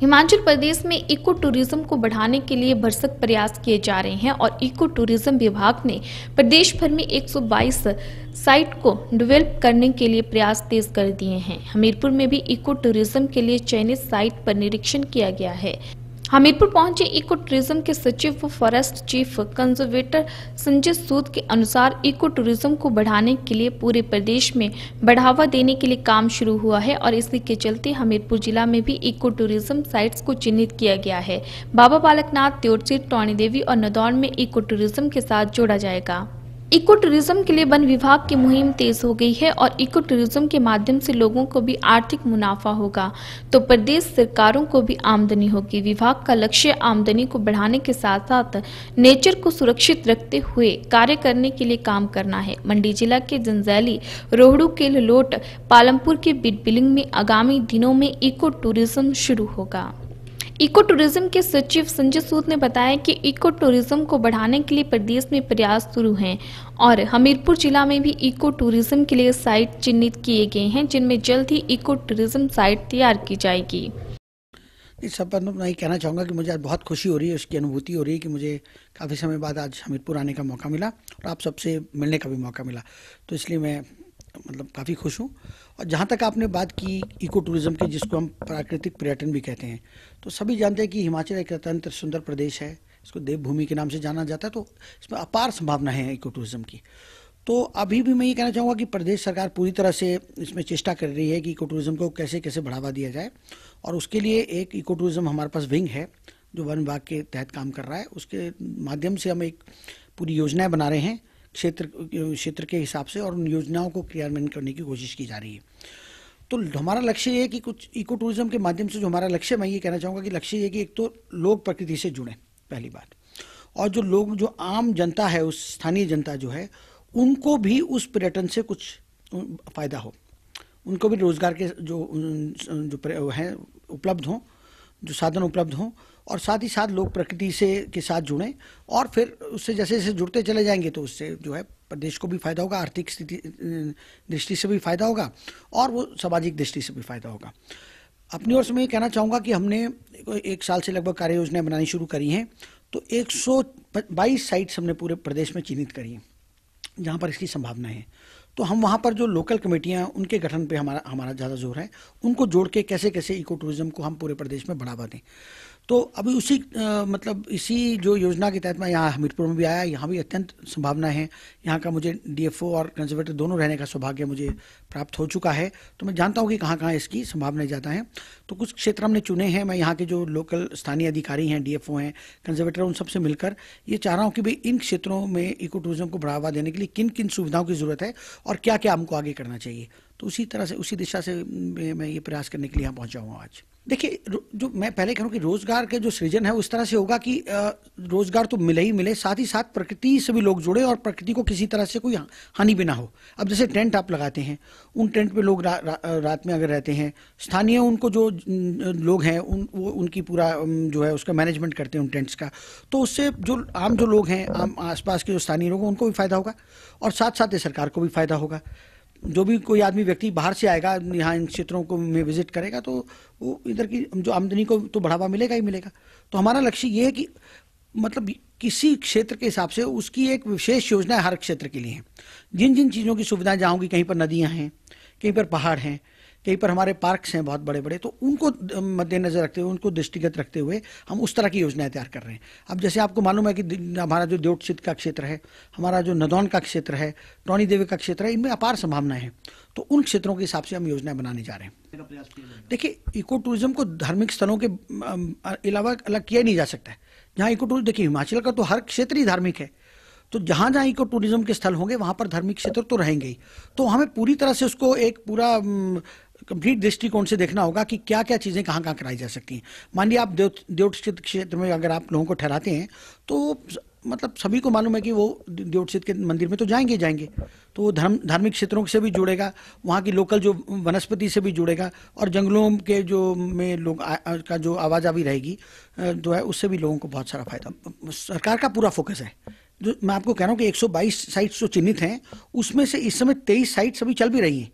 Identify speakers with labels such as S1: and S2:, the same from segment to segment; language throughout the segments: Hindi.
S1: हिमाचल प्रदेश में इको टूरिज्म को बढ़ाने के लिए भरसक प्रयास किए जा रहे हैं और इको टूरिज्म विभाग ने प्रदेश भर में 122 साइट को डेवलप करने के लिए प्रयास तेज कर दिए हैं हमीरपुर में भी इको टूरिज्म के लिए चयनित साइट पर निरीक्षण किया गया है हमीरपुर पहुंचे इको टूरिज्म के सचिव व forest chief conservator Sanjay Sood के अनुसार इको टूरिज्म को बढ़ाने के लिए पूरे प्रदेश में बढ़ावा देने के लिए काम शुरू हुआ है और इसी के चलते हमीरपुर जिला में भी इको टूरिज्म साइट्स को चिन्हित किया गया है बाबा बालकनाथ त्योरसी टौणी देवी और नदौन में इको टूरिज्म के साथ जोड़ा जाएगा इको टूरिज्म के लिए वन विभाग की मुहिम तेज हो गई है और इको टूरिज्म के माध्यम से लोगों को भी आर्थिक मुनाफा होगा तो प्रदेश सरकारों को भी आमदनी होगी विभाग का लक्ष्य आमदनी को बढ़ाने के साथ साथ नेचर को सुरक्षित रखते हुए कार्य करने के लिए काम करना है मंडी जिला के जंजैली रोहड़ू के लोट पालमपुर के बिटबिलिंग में आगामी दिनों में इको टूरिज्म शुरू होगा इको टूरिज्म के सचिव संजय सूद ने बताया कि इको टूरिज्म को बढ़ाने के लिए प्रदेश में प्रयास शुरू हैं और हमीरपुर जिला में भी इको टूरिज्म के लिए साइट चिन्हित किए गए हैं जिनमें जल्द ही इको टूरिज्म साइट तैयार की जाएगी
S2: इस सब पर मैं कहना चाहूँगा कि मुझे आज बहुत खुशी हो रही है उसकी अनुभूति हो रही है कि मुझे काफ़ी समय बाद आज हमीरपुर आने का मौका मिला और आप सबसे मिलने का भी मौका मिला तो इसलिए मैं मतलब काफ़ी खुश हूँ और जहाँ तक आपने बात की इको टूरिज़्म की जिसको हम प्राकृतिक पर्यटन भी कहते हैं तो सभी जानते हैं कि हिमाचल एक अत्यंत सुंदर प्रदेश है इसको देवभूमि के नाम से जाना जाता है तो इसमें अपार संभावनाएं हैं इको टूरिज़्म की तो अभी भी मैं ये कहना चाहूँगा कि प्रदेश सरकार पूरी तरह से इसमें चेष्टा कर रही है कि इको टूरिज़्म को कैसे कैसे बढ़ावा दिया जाए और उसके लिए एक इको टूरिज़्म हमारे पास विंग है जो वन विभाग के तहत काम कर रहा है उसके माध्यम से हम एक पूरी योजनाएं बना रहे हैं क्षेत्र क्षेत्र के हिसाब से और उन योजनाओं को क्रियान्वयन करने की कोशिश की जा रही है तो हमारा लक्ष्य ये है कि कुछ इको टूरिज्म के माध्यम से जो हमारा लक्ष्य मैं ये कहना चाहूँगा कि लक्ष्य ये कि एक तो लोग प्रकृति से जुड़े पहली बात और जो लोग जो आम जनता है उस स्थानीय जनता जो है उनको भी उस पर्यटन से कुछ फायदा हो उनको भी रोजगार के जो जो हैं उपलब्ध हों जो साधन उपलब्ध हों और साथ ही साथ लोग प्रकृति से के साथ जुड़ें और फिर उससे जैसे जैसे जुड़ते चले जाएंगे तो उससे जो है प्रदेश को भी फायदा होगा आर्थिक स्थिति दृष्टि से भी फायदा होगा और वो सामाजिक दृष्टि से भी फायदा होगा अपनी ओर से मैं ये कहना चाहूँगा कि हमने एक साल से लगभग कार्य योजनाएं बनानी शुरू करी हैं तो एक साइट्स हमने पूरे प्रदेश में चिन्हित करी हैं जहाँ पर इसकी संभावना है तो हम वहाँ पर जो लोकल कमेटियाँ हैं उनके गठन पे हमारा हमारा ज़्यादा जोर है उनको जोड़ के कैसे कैसे इको टूरिज़्म को हम पूरे प्रदेश में बढ़ावा दें तो अभी उसी आ, मतलब इसी जो योजना के तहत मैं यहाँ हमीरपुर में भी आया यहाँ भी अत्यंत संभावना है यहाँ का मुझे डीएफओ और कंजर्वेटर दोनों रहने का सौभाग्य मुझे प्राप्त हो चुका है तो मैं जानता हूँ कि कहाँ कहाँ इसकी संभावनाएं ज़्यादा हैं तो कुछ क्षेत्र हमने चुने हैं मैं यहाँ के जो लोकल स्थानीय अधिकारी हैं डीएफओ हैं कंजर्वेटर उन सबसे मिलकर ये चाह रहा हूँ कि भाई इन क्षेत्रों में इको टूरिज्म को बढ़ावा देने के लिए किन किन सुविधाओं की ज़रूरत है और क्या क्या हमको आगे करना चाहिए तो उसी तरह से उसी दिशा से मैं ये प्रयास करने के लिए यहाँ पहुँचा हूँ आज देखिए जो मैं पहले कह रहा हूँ कि रोजगार के जो सृजन है उस तरह से होगा कि रोजगार तो मिले ही मिले साथ ही साथ प्रकृति से भी लोग जुड़े और प्रकृति को किसी तरह से कोई हानि भी ना हो अब जैसे टेंट आप लगाते हैं उन टेंट पे लोग रा, रा, रात में अगर रहते हैं स्थानीय उनको जो लोग हैं उन वो उनकी पूरा जो है उसका मैनेजमेंट करते हैं उन टेंट्स का तो उससे जो आम जो लोग हैं आम आसपास के जो स्थानीय लोग हैं उनको भी फ़ायदा होगा और साथ साथ ये सरकार को भी फ़ायदा होगा जो भी कोई आदमी व्यक्ति बाहर से आएगा यहाँ इन क्षेत्रों को में विजिट करेगा तो वो इधर की जो आमदनी को तो बढ़ावा मिलेगा ही मिलेगा तो हमारा लक्ष्य ये है कि मतलब किसी क्षेत्र के हिसाब से उसकी एक विशेष योजना हर क्षेत्र के लिए है जिन जिन चीज़ों की सुविधाएं जहाँ होंगी कहीं पर नदियाँ हैं कहीं पर पहाड़ हैं कहीं पर हमारे पार्क्स हैं बहुत बड़े बड़े तो उनको मद्देनजर रखते हुए उनको दृष्टिगत रखते हुए हम उस तरह की योजनाएं तैयार कर रहे हैं अब जैसे आपको मालूम है कि हमारा जो देवटसिद्ध का क्षेत्र है हमारा जो नदौन का क्षेत्र है टॉनी देवी का क्षेत्र है इनमें अपार संभावनाएं हैं तो उन क्षेत्रों के हिसाब से हम योजनाएं बनाने जा रहे हैं देखिए इको टूरिज्म को धार्मिक स्थलों के अलावा अलग किया नहीं जा सकता है जहाँ इको टूरिज्म देखिए हिमाचल का तो हर क्षेत्र ही धार्मिक है तो जहाँ जहाँ इको टूरिज्म के स्थल होंगे वहाँ पर धार्मिक क्षेत्र तो रहेंगे ही तो हमें पूरी तरह से उसको एक पूरा कंप्लीट दृष्टिकोण से देखना होगा कि क्या क्या चीज़ें कहाँ कहाँ कराई जा सकती हैं मान लीजिए आप देवोत्सित क्षेत्र में अगर आप लोगों को ठहराते हैं तो मतलब सभी को मालूम है कि वो देवोत्सित के मंदिर में तो जाएंगे जाएंगे तो वो धर्म धार्मिक क्षेत्रों से भी जुड़ेगा वहाँ की लोकल जो वनस्पति से भी जुड़ेगा और जंगलों के जो में लोग का जो आवाज़ आवाजावी रहेगी जो है उससे भी लोगों को बहुत सारा फायदा सरकार का पूरा फोकस है जो मैं आपको कह रहा हूँ कि 122 साइट्स जो चिन्हित हैं उसमें से इस समय 23 साइट्स अभी चल भी रही हैं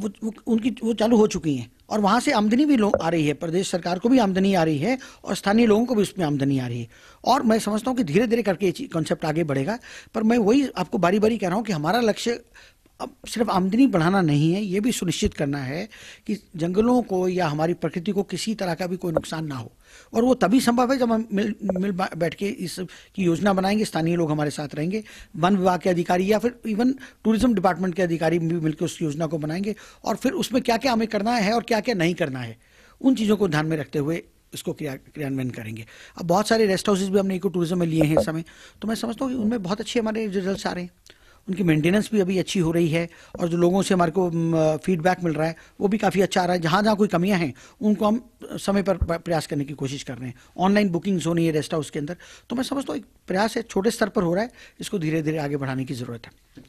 S2: वो, वो उनकी वो चालू हो चुकी हैं और वहाँ से आमदनी भी आ रही है प्रदेश सरकार को भी आमदनी आ रही है और स्थानीय लोगों को भी उसमें आमदनी आ रही है और मैं समझता हूँ कि धीरे धीरे करके ये कॉन्सेप्ट आगे बढ़ेगा पर मैं वही आपको बारी बारी कह रहा हूँ कि हमारा लक्ष्य अब सिर्फ आमदनी बढ़ाना नहीं है ये भी सुनिश्चित करना है कि जंगलों को या हमारी प्रकृति को किसी तरह का भी कोई नुकसान ना हो और वो तभी संभव है जब हम मिल मिल बैठ के इस की योजना बनाएंगे स्थानीय लोग हमारे साथ रहेंगे वन विभाग के अधिकारी या फिर इवन टूरिज्म डिपार्टमेंट के अधिकारी भी मिलकर उस योजना को बनाएंगे और फिर उसमें क्या क्या हमें करना है और क्या क्या नहीं करना है उन चीज़ों को ध्यान में रखते हुए इसको क्रिया क्रियान्वयन करेंगे अब बहुत सारे रेस्ट हाउसेज भी हमने इको टूरिज्म में लिए हैं इस समय तो मैं समझता हूँ कि उनमें बहुत अच्छे हमारे रिजल्ट आ रहे हैं उनकी मेंटेनेंस भी अभी अच्छी हो रही है और जो लोगों से हमारे को फीडबैक मिल रहा है वो भी काफ़ी अच्छा आ रहा है जहाँ जहाँ कोई कमियाँ हैं उनको हम समय पर प्रयास करने की कोशिश कर रहे हैं ऑनलाइन बुकिंग्स होनी है रेस्ट हाउस के अंदर तो मैं समझता हूँ एक प्रयास है छोटे स्तर पर हो रहा है इसको धीरे धीरे आगे बढ़ाने की ज़रूरत है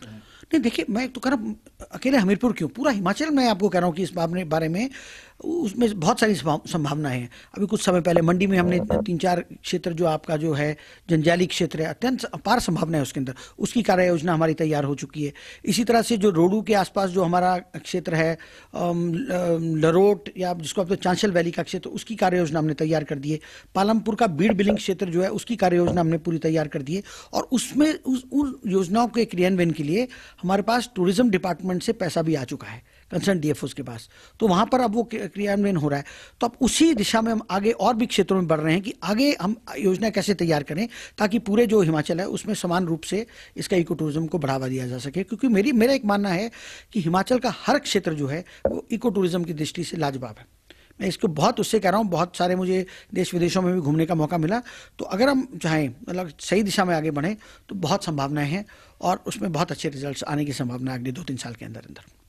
S2: नहीं देखिए मैं तो कह रहा हूँ अकेले हमीरपुर क्यों पूरा हिमाचल में आपको कह रहा हूँ कि इस बारे में उसमें बहुत सारी संभावनाएं हैं अभी कुछ समय पहले मंडी में हमने हाँ। तीन चार क्षेत्र जो आपका जो है जंजाली क्षेत्र है अत्यंत अपार संभावना है उसके अंदर उसकी कार्य योजना हमारी तैयार हो चुकी है इसी तरह से जो रोडू के आसपास जो हमारा क्षेत्र है लरोट या जिसको आप तो चांचल वैली का क्षेत्र उसकी कार्य योजना हमने तैयार कर दी है पालमपुर का बीड़ बिलिंग क्षेत्र जो है उसकी कार्य योजना हमने पूरी तैयार कर दी है और उसमें उस उन योजनाओं के क्रियान्वयन के लिए हमारे पास टूरिज्म डिपार्टमेंट से पैसा भी आ चुका है कंसर्न डीएफओ के पास तो वहाँ पर अब वो क्रियान्वयन हो रहा है तो अब उसी दिशा में हम आगे और भी क्षेत्रों में बढ़ रहे हैं कि आगे हम योजना कैसे तैयार करें ताकि पूरे जो हिमाचल है उसमें समान रूप से इसका इको टूरिज्म को बढ़ावा दिया जा सके क्योंकि मेरी मेरा एक मानना है कि हिमाचल का हर क्षेत्र जो है वो इको टूरिज्म की दृष्टि से लाजवाब है मैं इसको बहुत उससे कह रहा हूँ बहुत सारे मुझे देश विदेशों में भी घूमने का मौका मिला तो अगर हम चाहें मतलब सही दिशा में आगे बढ़ें तो बहुत संभावनाएं हैं और उसमें बहुत अच्छे रिजल्ट्स आने की संभावना अगले दो तीन साल के अंदर अंदर